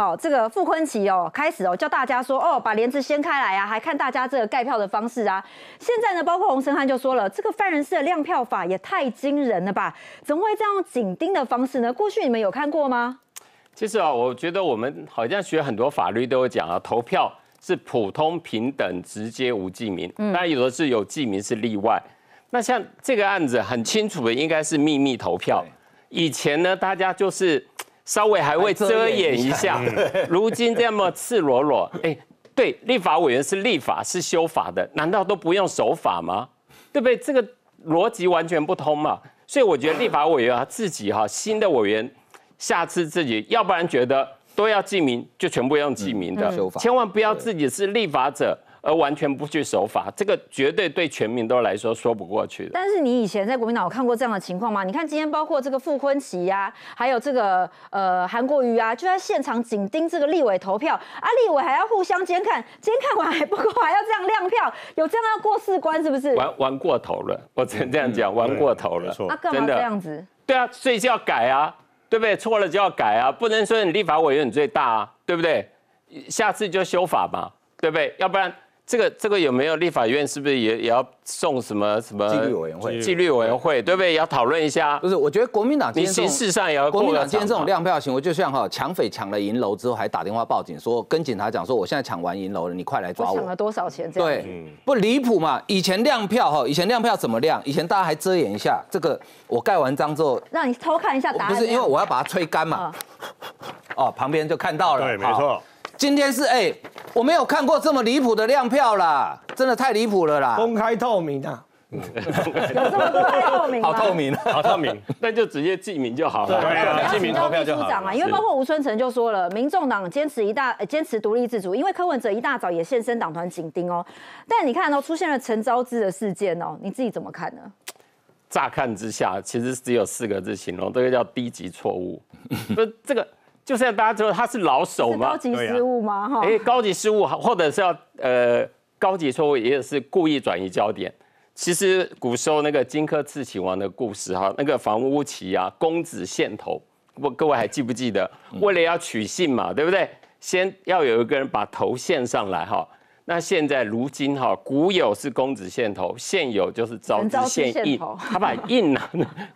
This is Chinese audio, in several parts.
好，这个傅昆琪哦，开始哦，叫大家说哦，把帘子掀开来啊，还看大家这个盖票的方式啊。现在呢，包括洪胜汉就说了，这个犯人式的量票法也太惊人了吧？怎么会这样紧盯的方式呢？过去你们有看过吗？其实啊，我觉得我们好像学很多法律都有讲啊，投票是普通平等直接无记名，那、然有的是有记名是例外。那像这个案子很清楚的，应该是秘密投票。以前呢，大家就是。稍微还会遮掩一下，如今这么赤裸裸，哎，对，立法委员是立法是修法的，难道都不用守法吗？对不对？这个逻辑完全不通嘛。所以我觉得立法委员自己哈，新的委员下次自己，要不然觉得都要记名，就全部用记名的，千万不要自己是立法者。而完全不去守法，这个绝对对全民都来说说不过去的。但是你以前在国民党有看过这样的情况吗？你看今天包括这个复婚席啊，还有这个呃韩国瑜啊，就在现场紧盯这个立委投票，啊立委还要互相监看，监看完还不够，还要这样亮票，有这样要过四关是不是？玩玩过头了，我只能这样讲，玩过头了。错，他干嘛这样子？对啊，所以就要改啊，对不对？错了就要改啊，不能说你立法委员你最大啊，对不对？下次就修法嘛，对不对？要不然。这个这个有没有立法院？是不是也也要送什么什么纪律委员会？纪律委员会对不对？要讨论一下。不是，我觉得国民党天形式上也要。国民党今天这种亮票行为，就像哈抢匪抢了银楼之后，还打电话报警说跟警察讲说，我现在抢完银楼了，你快来抓我。抢了多少钱？这样对，不离谱嘛？以前亮票哈，以前亮票怎么亮？以前大家还遮掩一下，这个我盖完章之后，让你偷看一下答案。不是，因为我要把它吹干嘛。哦，旁边就看到了。对，没错。今天是哎，我没有看过这么离谱的亮票啦，真的太离谱了啦！公开透明的，有这么透明好透明，好透明，那就直接记名就好了，对啊，记名投票就好。因为包括吴春成就说了，民众党坚持一大坚持独立自主，因为柯文哲一大早也现身党团紧盯哦。但你看到出现了陈昭志的事件哦，你自己怎么看呢？乍看之下，其实只有四个字形容，这个叫低级错误。不，这个。就是大家知道他是老手嘛，高级失误吗？哈，哎，高级失误，或者是要呃，高级错误，也是故意转移焦点。其实古时候那个荆轲刺秦王的故事，哈，那个房屋旗啊，公子献头，不，各位还记不记得？为了要取信嘛，对不对？先要有一个人把头献上来，哈。那现在如今哈，古有是公子献头，现有就是招之献印，他把印呢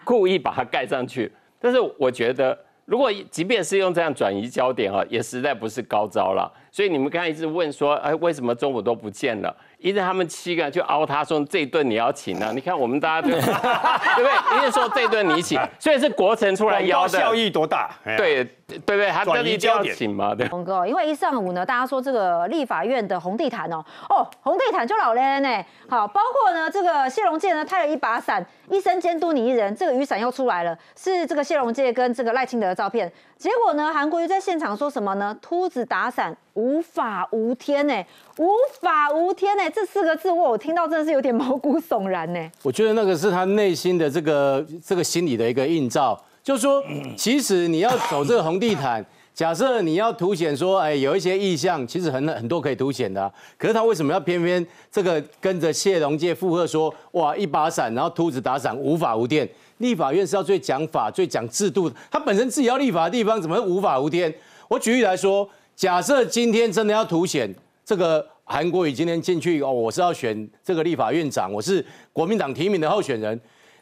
故意把它盖上去。但是我觉得。如果即便是用这样转移焦点啊，也实在不是高招了。所以你们刚才一直问说，哎，为什么中午都不见了？一直他们七个人就熬他说，这顿你要请呢？你看我们大家对，对不对？因为说这顿你请，所以是国城出来邀的。效益多大？对对对，他特意要请嘛。对，洪哥，因为一上午呢，大家说这个立法院的红地毯哦，哦，红地毯就老嘞呢。好，包括呢这个谢龙介呢，他有一把伞，一生监督你一人，这个雨伞又出来了，是这个谢龙介跟这个赖清德的照片。结果呢？韩国又在现场说什么呢？秃子打伞，无法无天呢，无法无天呢，这四个字我听到真的是有点毛骨悚然呢。我觉得那个是他内心的这个这个心理的一个映照，就说其实你要走这个红地毯。假设你要凸显说，哎，有一些意向，其实很很多可以凸显的。可是他为什么要偏偏这个跟着谢龙介附和说，哇，一把伞，然后秃子打伞，无法无天？立法院是要最讲法、最讲制度，他本身自己要立法的地方，怎么无法无天？我举例来说，假设今天真的要凸显这个韩国瑜今天进去，哦，我是要选这个立法院长，我是国民党提名的候选人。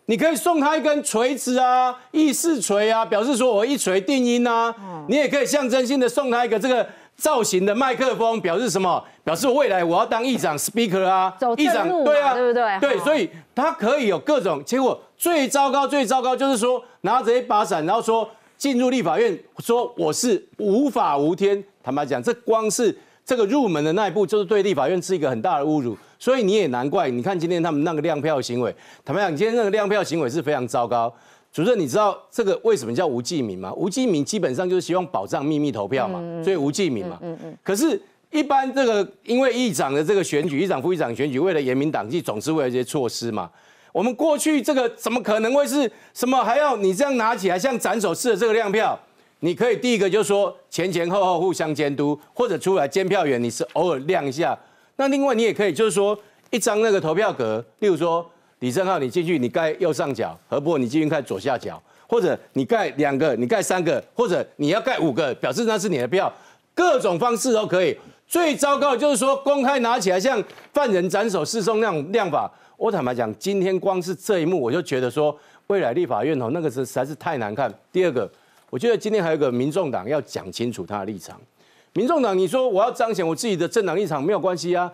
你可以送他一根锤子啊，议事锤啊，表示说我一锤定音啊。你也可以象征性的送他一个这个造型的麦克风，表示什么？表示未来我要当议长 speaker 啊，议长，对啊，对不对？对，所以他可以有各种。结果最糟糕、最糟糕就是说，拿着一把伞，然后说进入立法院，说我是无法无天。坦白讲，这光是这个入门的那一步，就是对立法院是一个很大的侮辱。所以你也难怪，你看今天他们那个亮票行为，坦白讲，今天那个亮票行为是非常糟糕。主任，你知道这个为什么叫无记名吗？无记名基本上就是希望保障秘密投票嘛，所以无记名嘛。嗯嗯。可是一般这个因为议长的这个选举，议长、副议长选举，为了严明党纪，总是会有一些措施嘛。我们过去这个怎么可能会是什么还要你这样拿起来像斩首似的这个亮票？你可以第一个就说前前后后互相监督，或者出来监票员，你是偶尔亮一下。那另外你也可以，就是说一张那个投票格，例如说李正浩你进去你盖右上角，何博你进去盖左下角，或者你盖两个，你盖三个，或者你要盖五个，表示那是你的票，各种方式都可以。最糟糕就是说公开拿起来像犯人斩首示众那种量法。我坦白讲，今天光是这一幕我就觉得说，未来立法院吼那个是实在是太难看。第二个，我觉得今天还有个民众党要讲清楚他的立场。民众党，你说我要彰显我自己的政党立场没有关系啊？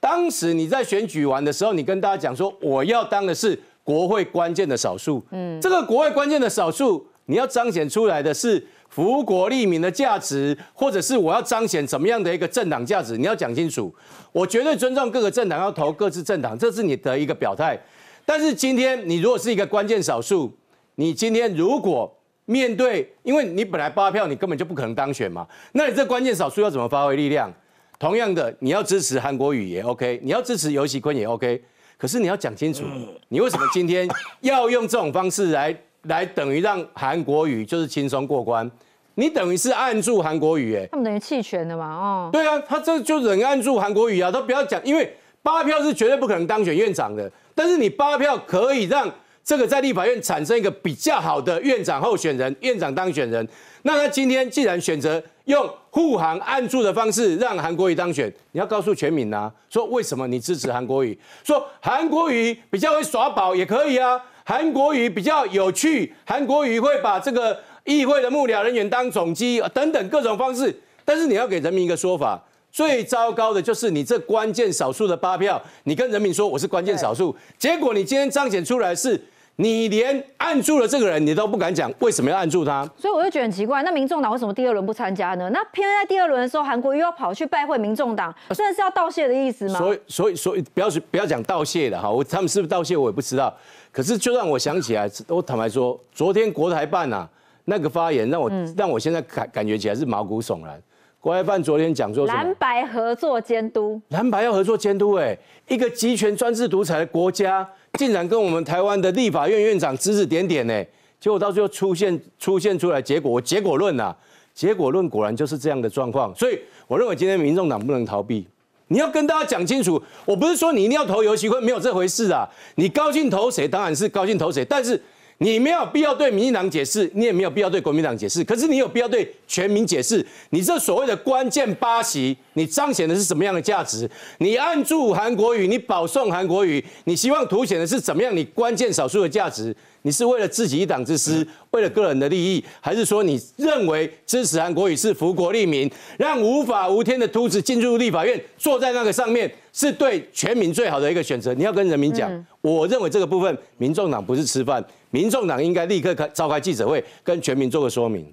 当时你在选举完的时候，你跟大家讲说，我要当的是国会关键的少数。嗯，这个国会关键的少数，你要彰显出来的是福国利民的价值，或者是我要彰显怎么样的一个政党价值，你要讲清楚。我绝对尊重各个政党要投各自政党，这是你的一个表态。但是今天你如果是一个关键少数，你今天如果面对，因为你本来八票，你根本就不可能当选嘛。那你这关键少数要怎么发挥力量？同样的，你要支持韩国语也 OK，你要支持游戏坤也 OK。可是你要讲清楚，你为什么今天要用这种方式来来，等于让韩国语就是轻松过关？你等于是按住韩国语哎，他们等于弃权的嘛，哦，对啊，他这就忍按住韩国语啊，他不要讲，因为八票是绝对不可能当选院长的，但是你八票可以让。这个在立法院产生一个比较好的院长候选人、院长当选人，那他今天既然选择用护航暗助的方式让韩国瑜当选，你要告诉全民呐，说为什么你支持韩国瑜？说韩国瑜比较会耍宝也可以啊，韩国瑜比较有趣，韩国瑜会把这个议会的幕僚人员当总机等等各种方式，但是你要给人民一个说法。最糟糕的就是你这关键少数的八票，你跟人民说我是关键少数，结果你今天彰显出来是你连按住了这个人，你都不敢讲为什么要按住他。所以我就觉得很奇怪，那民众党为什么第二轮不参加呢？那偏偏在第二轮的时候，韩国又要跑去拜会民众党，真的是要道谢的意思吗？所以所以所以不要不要讲道谢的哈，我他们是不是道谢我也不知道。可是就让我想起来，我坦白说，昨天国台办啊那个发言，让我让我现在感感觉起来是毛骨悚然。国台办昨天讲说，蓝白合作监督，蓝白要合作监督，哎，一个集权专制独裁的国家，竟然跟我们台湾的立法院院长指指点点，哎，结果到最后出现出现出来，结果结果论呐，结果论果然就是这样的状况，所以我认为今天民众党不能逃避，你要跟大家讲清楚，我不是说你一定要投游戏坤，没有这回事啊，你高兴投谁，当然是高兴投谁，但是。你没有必要对民进党解释，你也没有必要对国民党解释，可是你有必要对全民解释，你这所谓的关键八席。你彰显的是什么样的价值？你按住韩国语，你保送韩国语，你希望凸显的是怎么样？你关键少数的价值？你是为了自己一党之私，为了个人的利益，还是说你认为支持韩国语是福国利民，让无法无天的秃子进入立法院，坐在那个上面，是对全民最好的一个选择？你要跟人民讲，我认为这个部分，民众党不是吃饭，民众党应该立刻开召开记者会，跟全民做个说明。